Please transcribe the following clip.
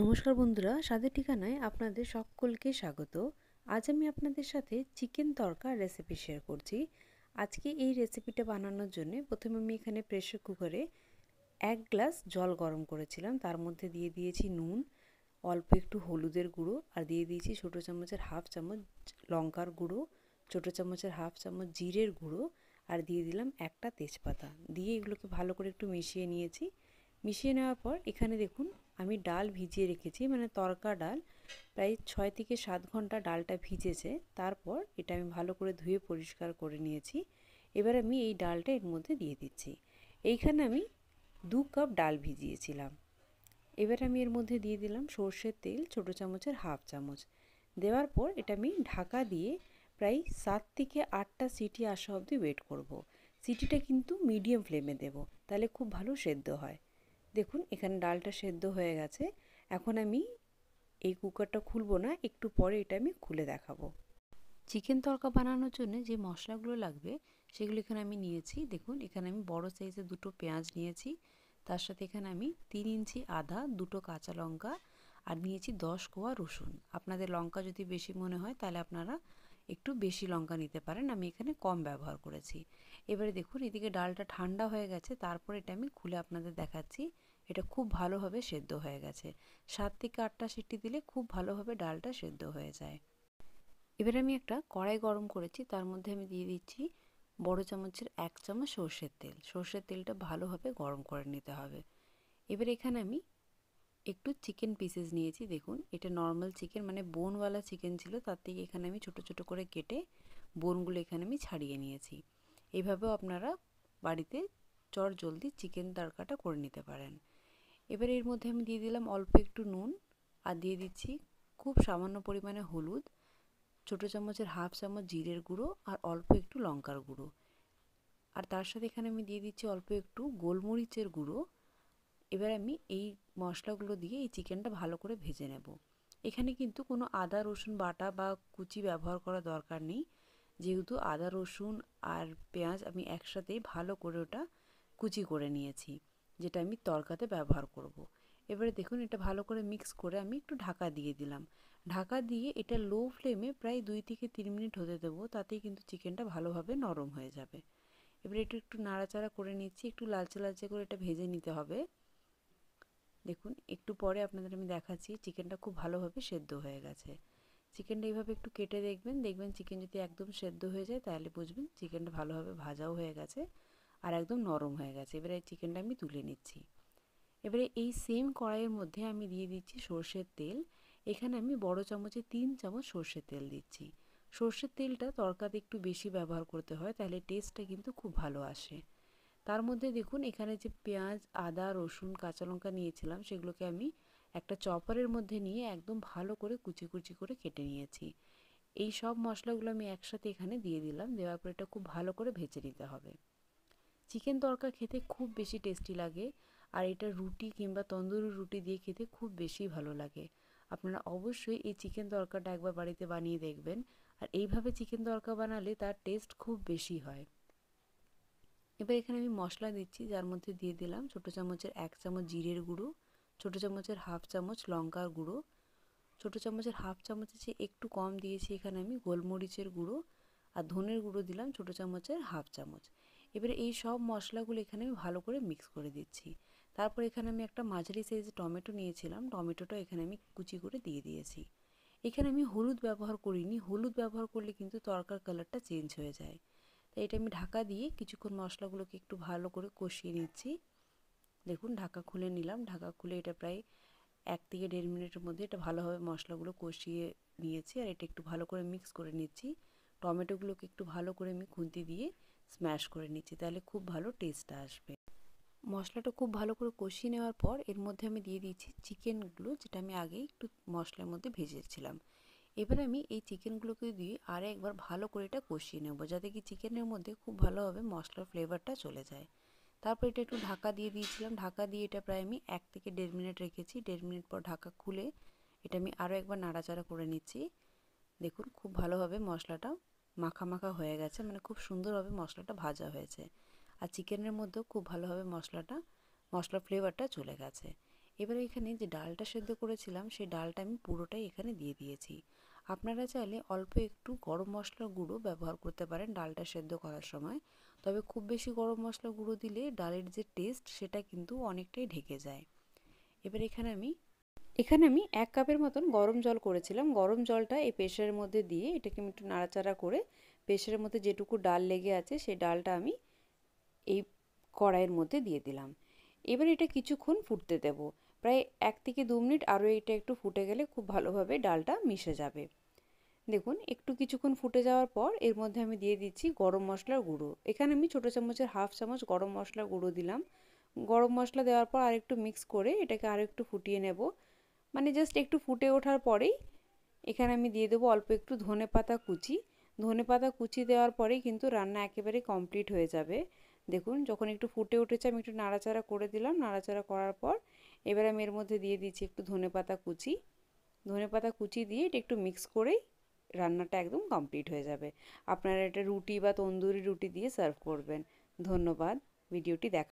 নমস্কার বন্ধুরা স্বাদের ঠিকানায় আপনাদের সকলকে স্বাগত আজ আমি আপনাদের সাথে চিকেন তরকার রেসিপি শেয়ার করছি আজকে এই রেসিপিটা বানানোর জন্য প্রথমে আমি এখানে প্রেশার কুকারে এক গ্লাস জল গরম করেছিলাম তার মধ্যে দিয়ে দিয়েছি নুন অল্প একটু হলুদের গুঁড়ো আর দিয়ে দিয়েছি ছোটো চামচের হাফ চামচ লঙ্কার গুঁড়ো ছোটো চামচের হাফ চামচ জিরের গুঁড়ো আর দিয়ে দিলাম একটা তেজপাতা দিয়ে এগুলোকে ভালো করে একটু মিশিয়ে নিয়েছি মিশিয়ে নেওয়ার পর এখানে দেখুন আমি ডাল ভিজিয়ে রেখেছি মানে তরকা ডাল প্রায় ছয় থেকে সাত ঘন্টা ডালটা ভিজেছে তারপর এটা আমি ভালো করে ধুয়ে পরিষ্কার করে নিয়েছি এবার আমি এই ডালটা এর মধ্যে দিয়ে দিচ্ছি এইখানে আমি দু কাপ ডাল ভিজিয়েছিলাম এবার আমি এর মধ্যে দিয়ে দিলাম সর্ষের তেল ছোটো চামচের হাফ চামচ দেওয়ার পর এটা আমি ঢাকা দিয়ে প্রায় সাত থেকে আটটা সিটি আসা অবধি ওয়েট করব। সিটিটা কিন্তু মিডিয়াম ফ্লেমে দেব তাহলে খুব ভালো সেদ্ধ হয় দেখুন এখানে ডালটা সেদ্ধ হয়ে গেছে এখন আমি এই কুকারটা খুলবো না একটু পরে এটা আমি খুলে দেখাবো চিকেন তরকা বানানোর জন্য যে মশলাগুলো লাগবে সেগুলো এখানে আমি নিয়েছি দেখুন এখানে আমি বড় সাইজের দুটো পেঁয়াজ নিয়েছি তার সাথে এখানে আমি তিন ইঞ্চি আদা দুটো কাঁচা লঙ্কা আর নিয়েছি দশ কোয়া রসুন আপনাদের লঙ্কা যদি বেশি মনে হয় তাহলে আপনারা একটু বেশি লঙ্কা নিতে পারেন আমি এখানে কম ব্যবহার করেছি এবারে দেখুন এদিকে ডালটা ঠান্ডা হয়ে গেছে তারপর এটা আমি খুলে আপনাদের দেখাচ্ছি এটা খুব ভালোভাবে সেদ্ধ হয়ে গেছে সাত থেকে আটটা সিটি দিলে খুব ভালোভাবে ডালটা সেদ্ধ হয়ে যায় এবার আমি একটা কড়াই গরম করেছি তার মধ্যে আমি দিয়ে দিচ্ছি বড় চামচের এক চামচ সর্ষের তেল সর্ষের তেলটা ভালোভাবে গরম করে নিতে হবে এবার এখানে আমি একটু চিকেন পিসেস নিয়েছি দেখুন এটা নর্মাল চিকেন মানে বোনওয়ালা চিকেন ছিল তার থেকে এখানে আমি ছোট ছোট করে কেটে বোনগুলো এখানে আমি ছাড়িয়ে নিয়েছি এইভাবেও আপনারা বাড়িতে চট জলদি চিকেন তরকাটা করে নিতে পারেন এবার এর মধ্যে আমি দিয়ে দিলাম অল্প একটু নুন আর দিয়ে দিচ্ছি খুব সামান্য পরিমাণে হলুদ ছোটো চামচের হাফ চামচ জিরের গুঁড়ো আর অল্প একটু লঙ্কার গুঁড়ো আর তার সাথে এখানে আমি দিয়ে দিচ্ছি অল্প একটু গোলমরিচের গুঁড়ো এবার আমি এই মশলাগুলো দিয়ে এই চিকেনটা ভালো করে ভেজে নেব এখানে কিন্তু কোনো আদা রসুন বাটা বা কুচি ব্যবহার করা দরকার নেই যেহেতু আদা রসুন আর পেঁয়াজ আমি একসাথেই ভালো করে ওটা কুচি করে নিয়েছি যেটা আমি তরকাতে ব্যবহার করব। এবারে দেখুন এটা ভালো করে মিক্স করে আমি একটু ঢাকা দিয়ে দিলাম ঢাকা দিয়ে এটা লো ফ্লেমে প্রায় দুই থেকে তিন মিনিট হতে দেবো তাতেই কিন্তু চিকেনটা ভালোভাবে নরম হয়ে যাবে এবার এটা একটু নাড়াচাড়া করে নিচ্ছি একটু লালচে লালচে করে এটা ভেজে নিতে হবে দেখুন একটু পরে আপনাদের আমি দেখাচ্ছি চিকেনটা খুব ভালোভাবে সেদ্ধ হয়ে গেছে চিকেনটা এইভাবে একটু কেটে দেখবেন দেখবেন চিকেন যদি একদম সেদ্ধ হয়ে যায় তাহলে বুঝবেন চিকেনটা ভালোভাবে ভাজাও হয়ে গেছে আর একদম নরম হয়ে গেছে এবারে চিকেনটা আমি তুলে নিচ্ছি এবারে এই সেম কড়াইয়ের মধ্যে আমি দিয়ে দিচ্ছি সর্ষের তেল এখানে আমি বড় চামচে তিন চামচ সর্ষের তেল দিচ্ছি সর্ষের তেলটা তরকাতে একটু বেশি ব্যবহার করতে হয় তাহলে টেস্টটা কিন্তু খুব ভালো আসে তার মধ্যে দেখুন এখানে যে পেঁয়াজ আদা রসুন কাঁচা লঙ্কা নিয়েছিলাম সেগুলোকে আমি একটা চপারের মধ্যে নিয়ে একদম ভালো করে কুচি কুচি করে কেটে নিয়েছি এই সব মশলাগুলো আমি একসাথে এখানে দিয়ে দিলাম দেওয়ার পর এটা খুব ভালো করে ভেজে নিতে হবে চিকেন তরকা খেতে খুব বেশি টেস্টি লাগে আর এটা রুটি কিংবা তন্দুরি রুটি দিয়ে খেতে খুব বেশি ভালো লাগে আপনারা অবশ্যই এই চিকেন তরকাটা একবার বাড়িতে বানিয়ে দেখবেন আর এইভাবে চিকেন তরকা বানালে তার টেস্ট খুব বেশি হয় এবার এখানে আমি মশলা দিচ্ছি যার মধ্যে দিয়ে দিলাম ছোটো চামচের এক চামচ জিরের গুঁড়ো ছোটো চামচের হাফ চামচ লঙ্কার গুঁড়ো ছোটো চামচের হাফ চামচের চেয়ে একটু কম দিয়েছি এখানে আমি গোলমরিচের গুঁড়ো আর ধনের গুঁড়ো দিলাম ছোটো চামচের হাফ চামচ এবারে এই সব মশলাগুলো এখানে আমি ভালো করে মিক্স করে দিচ্ছি তারপর এখানে আমি একটা মাঝারি সাইজের টমেটো নিয়েছিলাম টমেটোটা এখানে আমি কুচি করে দিয়ে দিয়েছি এখানে আমি হলুদ ব্যবহার করিনি হলুদ ব্যবহার করলে কিন্তু তরকার কালারটা চেঞ্জ হয়ে যায় তাই এটা আমি ঢাকা দিয়ে কিছুক্ষণ মশলাগুলোকে একটু ভালো করে কষিয়ে নিচ্ছি দেখুন ঢাকা খুলে নিলাম ঢাকা খুলে এটা প্রায় এক থেকে দেড় মিনিটের মধ্যে এটা ভালোভাবে মশলাগুলো কষিয়ে নিয়েছি আর এটা একটু ভালো করে মিক্স করে নিচ্ছি টমেটোগুলোকে একটু ভালো করে আমি খুন্তি দিয়ে স্ম্যাশ করে নিচ্ছি তাহলে খুব ভালো টেস্ট আসবে মশলাটা খুব ভালো করে কষিয়ে নেওয়ার পর এর মধ্যে আমি দিয়ে দিয়েছি চিকেনগুলো যেটা আমি আগে একটু মশলার মধ্যে ভেজেছিলাম এবার আমি এই চিকেনগুলোকে দিয়ে আর একবার ভালো করে এটা কষিয়ে নেবো যাতে কি চিকেনের মধ্যে খুব ভালোভাবে মশলার ফ্লেভারটা চলে যায় তারপর এটা একটু ঢাকা দিয়ে দিয়েছিলাম ঢাকা দিয়ে এটা প্রায় আমি এক থেকে দেড় মিনিট রেখেছি দেড় মিনিট পর ঢাকা খুলে এটা আমি আরও একবার নাড়াচাড়া করে নিচ্ছি দেখুন খুব ভালোভাবে মশলাটা মাখা মাখা হয়ে গেছে মানে খুব সুন্দরভাবে মশলাটা ভাজা হয়েছে আর চিকেনের মধ্যেও খুব ভালোভাবে মশলাটা মশলার ফ্লেভারটা চলে গেছে এবার এখানে যে ডালটা সেদ্ধ করেছিলাম সেই ডালটা আমি পুরোটাই এখানে দিয়ে দিয়েছি আপনারা চাইলে অল্প একটু গরম মশলার গুঁড়ো ব্যবহার করতে পারেন ডালটা সেদ্ধ করার সময় তবে খুব বেশি গরম মশলা গুঁড়ো দিলে ডালের যে টেস্ট সেটা কিন্তু অনেকটাই ঢেকে যায় এবার এখানে আমি এখানে আমি এক কাপের মতন গরম জল করেছিলাম গরম জলটা এই প্রেশারের মধ্যে দিয়ে এটাকে আমি একটু নাড়াচাড়া করে প্রেশারের মধ্যে যেটুকু ডাল লেগে আছে সেই ডালটা আমি এই কড়াইয়ের মধ্যে দিয়ে দিলাম এবার এটা কিছুক্ষণ ফুটতে দেব প্রায় এক থেকে দু মিনিট আরও এটা একটু ফুটে গেলে খুব ভালোভাবে ডালটা মিশে যাবে দেখুন একটু কিছুক্ষণ ফুটে যাওয়ার পর এর মধ্যে আমি দিয়ে দিচ্ছি গরম মশলার গুঁড়ো এখানে আমি ছোটো চামচের হাফ চামচ গরম মশলার গুঁড়ো দিলাম গরম মশলা দেওয়ার পর আরেকটু মিক্স করে এটাকে আরও একটু ফুটিয়ে নেব মানে জাস্ট একটু ফুটে ওঠার পরেই এখানে আমি দিয়ে দেবো অল্প একটু ধনে পাতা কুচি ধনে পাতা কুচি দেওয়ার পরেই কিন্তু রান্না একেবারে কমপ্লিট হয়ে যাবে দেখুন যখন একটু ফুটে উঠেছে আমি একটু নাড়াচাড়া করে দিলাম নাড়াচাড়া করার পর এবার আমি এর মধ্যে দিয়ে দিচ্ছি একটু ধনে পাতা কুচি ধনে পাতা কুচি দিয়ে এটা একটু মিক্স করেই রান্নাটা একদম কমপ্লিট হয়ে যাবে আপনারা এটা রুটি বা তন্দুরি রুটি দিয়ে সার্ভ করবেন ধন্যবাদ ভিডিওটি দেখা